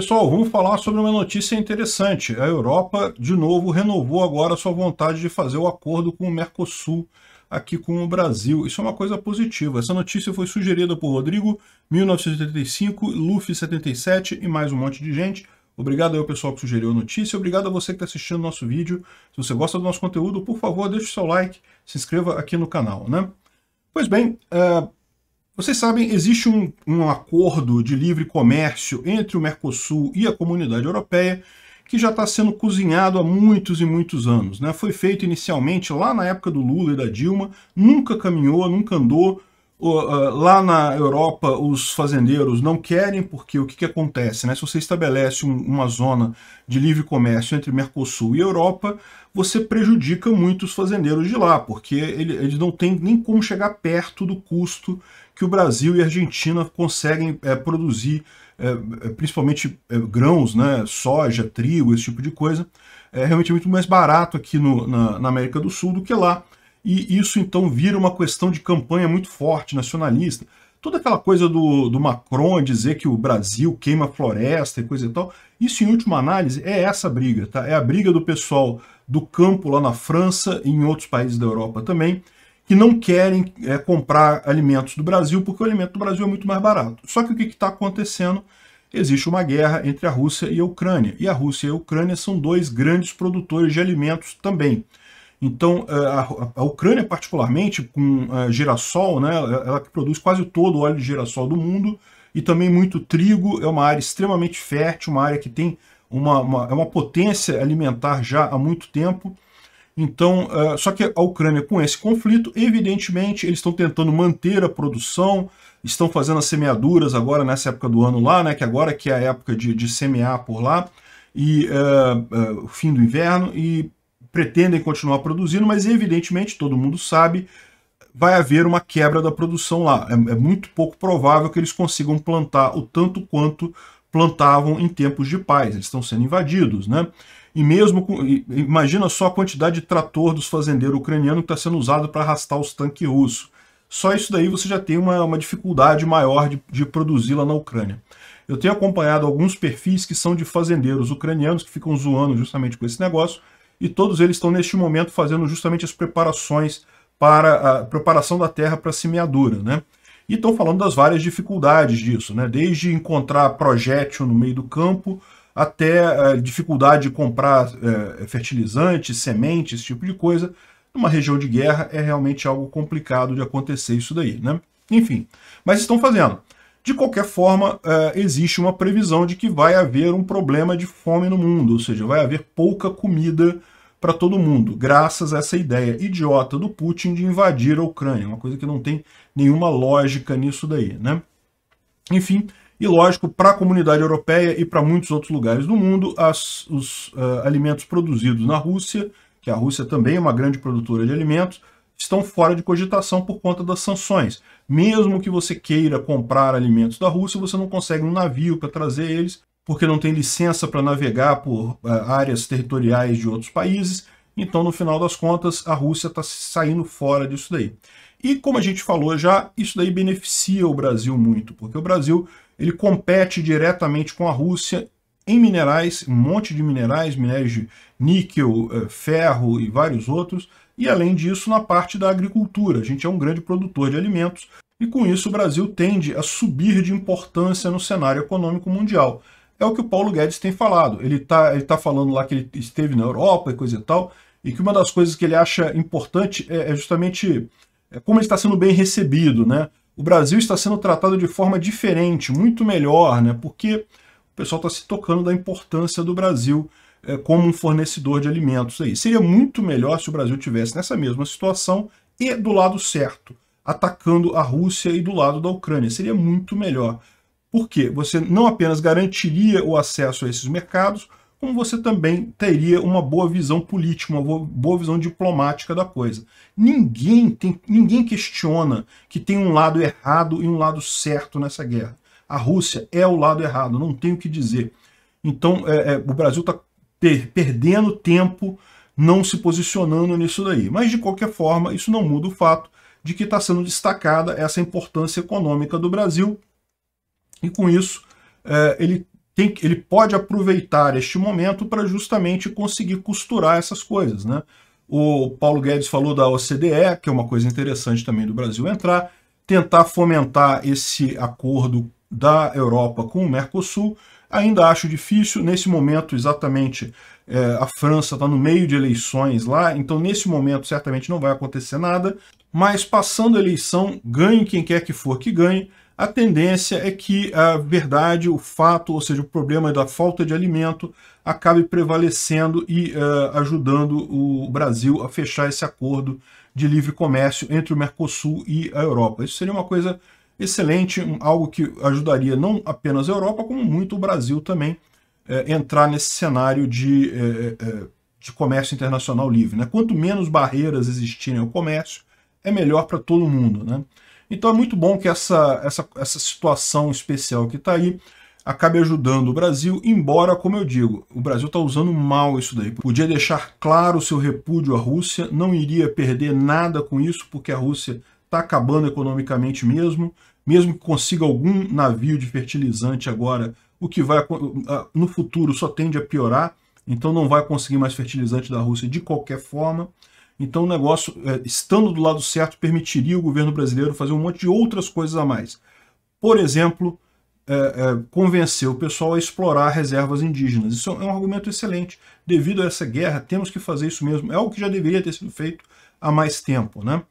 Pessoal, vamos falar sobre uma notícia interessante. A Europa, de novo, renovou agora sua vontade de fazer o acordo com o Mercosul aqui com o Brasil. Isso é uma coisa positiva. Essa notícia foi sugerida por Rodrigo, 1985, Luffy 77 e mais um monte de gente. Obrigado ao pessoal que sugeriu a notícia, obrigado a você que está assistindo nosso vídeo. Se você gosta do nosso conteúdo, por favor, deixe o seu like, se inscreva aqui no canal, né? Pois bem, uh, vocês sabem, existe um, um acordo de livre comércio entre o Mercosul e a Comunidade Europeia que já está sendo cozinhado há muitos e muitos anos. Né? Foi feito inicialmente lá na época do Lula e da Dilma, nunca caminhou, nunca andou, eh, lá na Europa os fazendeiros não querem porque o que, que acontece? Né? Se você estabelece um, uma zona de livre comércio entre Mercosul e Europa, você prejudica muito os fazendeiros de lá, porque ele, eles não têm nem como chegar perto do custo que o Brasil e a Argentina conseguem é, produzir, é, principalmente é, grãos, né, soja, trigo, esse tipo de coisa. É realmente muito mais barato aqui no, na, na América do Sul do que lá e isso então vira uma questão de campanha muito forte, nacionalista. Toda aquela coisa do, do Macron dizer que o Brasil queima floresta e coisa e tal, isso em última análise é essa briga, tá? É a briga do pessoal do campo lá na França e em outros países da Europa também, que não querem é, comprar alimentos do Brasil, porque o alimento do Brasil é muito mais barato. Só que o que está acontecendo? Existe uma guerra entre a Rússia e a Ucrânia, e a Rússia e a Ucrânia são dois grandes produtores de alimentos também. Então, é, a, Ucrânia, particularmente, com é, girassol, né, ela que produz quase todo o óleo de girassol do mundo, e também muito trigo, é uma área extremamente fértil, uma área que tem uma, uma, é uma potência alimentar já há muito tempo. Então, só que a Ucrânia com esse conflito, evidentemente, eles estão tentando manter a produção, estão fazendo as semeaduras agora nessa época do ano lá, né, que agora que é a época de, de semear por lá, e uh, uh, o fim do inverno, e pretendem continuar produzindo, mas evidentemente, todo mundo sabe, vai haver uma quebra da produção lá. É, é muito pouco provável que eles consigam plantar o tanto quanto plantavam em tempos de paz. Eles estão sendo invadidos, né? E mesmo, imagina só a quantidade de trator dos fazendeiros ucranianos que está sendo usado para arrastar os tanques russos. Só isso daí você já tem uma, uma dificuldade maior de, de produzir lá na Ucrânia. Eu tenho acompanhado alguns perfis que são de fazendeiros ucranianos que ficam zoando justamente com esse negócio, e todos eles estão neste momento fazendo justamente as preparações para a preparação da terra para a semeadura, né? E estão falando das várias dificuldades disso, né? Desde encontrar projétil no meio do campo até a eh, dificuldade de comprar é, eh, sementes, esse tipo de coisa. Numa região de guerra é realmente algo complicado de acontecer isso daí, né? Enfim, mas estão fazendo. De qualquer forma, é, existe uma previsão de que vai haver um problema de fome no mundo, ou seja, vai haver pouca comida para todo mundo, graças a essa ideia idiota do Putin de invadir a Ucrânia, uma coisa que não tem nenhuma lógica nisso daí, né? Enfim, e lógico, para a comunidade europeia e para muitos outros lugares do mundo, as, os uh, alimentos produzidos na Rússia, que a Rússia também é uma grande produtora de alimentos, estão fora de cogitação por conta das sanções. Mesmo que você queira comprar alimentos da Rússia, você não consegue um navio para trazer eles, porque não tem licença para navegar por uh, áreas territoriais de outros países. Então, no final das contas, a Rússia está saindo fora disso daí. E como a gente falou já, isso daí beneficia o Brasil muito, porque o Brasil ele compete diretamente com a Rússia em minerais, um monte de minerais, minérios de níquel, eh, ferro e vários outros, e, além disso, na parte da agricultura. A gente é um grande produtor de alimentos e, com isso, o Brasil tende a subir de importância no cenário econômico mundial. É o que o Paulo Guedes tem falado. Ele está ele tá falando lá que ele esteve na Europa e coisa e tal, e que uma das coisas que ele acha importante é, é justamente é como ele está sendo bem recebido. Né? O Brasil está sendo tratado de forma diferente, muito melhor, né? porque o pessoal está se tocando da importância do Brasil é, como um fornecedor de alimentos aí. Seria muito melhor se o Brasil tivesse nessa mesma situação e do lado certo, atacando a Rússia e do lado da Ucrânia. Seria muito melhor. porque Você não apenas garantiria o acesso a esses mercados, como você também teria uma boa visão política, uma boa visão diplomática da coisa. Ninguém, tem, ninguém questiona que tem um lado errado e um lado certo nessa guerra. A Rússia é o lado errado, não tem o que dizer. Então, é, é, o Brasil está perdendo tempo não se posicionando nisso daí. Mas, de qualquer forma, isso não muda o fato de que está sendo destacada essa importância econômica do Brasil e, com isso, é, ele, tem, ele pode aproveitar este momento para justamente conseguir costurar essas coisas. Né? O Paulo Guedes falou da OCDE, que é uma coisa interessante também do Brasil entrar, tentar fomentar esse acordo da Europa com o Mercosul, Ainda acho difícil, nesse momento exatamente é, a França está no meio de eleições lá, então nesse momento certamente não vai acontecer nada, mas passando a eleição, ganhe quem quer que for que ganhe, a tendência é que a verdade, o fato, ou seja, o problema da falta de alimento acabe prevalecendo e uh, ajudando o Brasil a fechar esse acordo de livre comércio entre o Mercosul e a Europa. Isso seria uma coisa excelente, algo que ajudaria não apenas a Europa, como muito o Brasil também é, entrar nesse cenário de, é, é, é, de comércio internacional livre. Né? Quanto menos barreiras existirem ao comércio, é melhor para todo mundo. Né? Então é muito bom que essa, essa, essa situação especial que está aí acabe ajudando o Brasil, embora, como eu digo, o Brasil está usando mal isso daí. Podia deixar claro seu repúdio à Rússia, não iria perder nada com isso, porque a Rússia está acabando economicamente mesmo, mesmo que consiga algum navio de fertilizante agora, o que vai no futuro só tende a piorar, então não vai conseguir mais fertilizante da Rússia de qualquer forma. Então o negócio, é, estando do lado certo, permitiria o governo brasileiro fazer um monte de outras coisas a mais. Por exemplo, é, é, convencer o pessoal a explorar reservas indígenas. Isso é um argumento excelente. Devido a essa guerra, temos que fazer isso mesmo. É algo que já deveria ter sido feito há mais tempo. Né?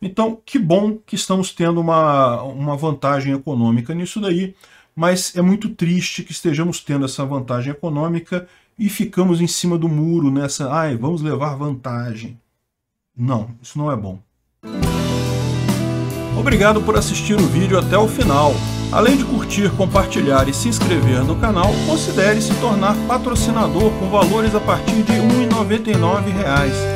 Então, que bom que estamos tendo uma, uma vantagem econômica nisso daí, mas é muito triste que estejamos tendo essa vantagem econômica e ficamos em cima do muro nessa, ai, vamos levar vantagem. Não, isso não é bom. Obrigado por assistir o vídeo até o final. Além de curtir, compartilhar e se inscrever no canal, considere se tornar patrocinador com valores a partir de R$ 1,99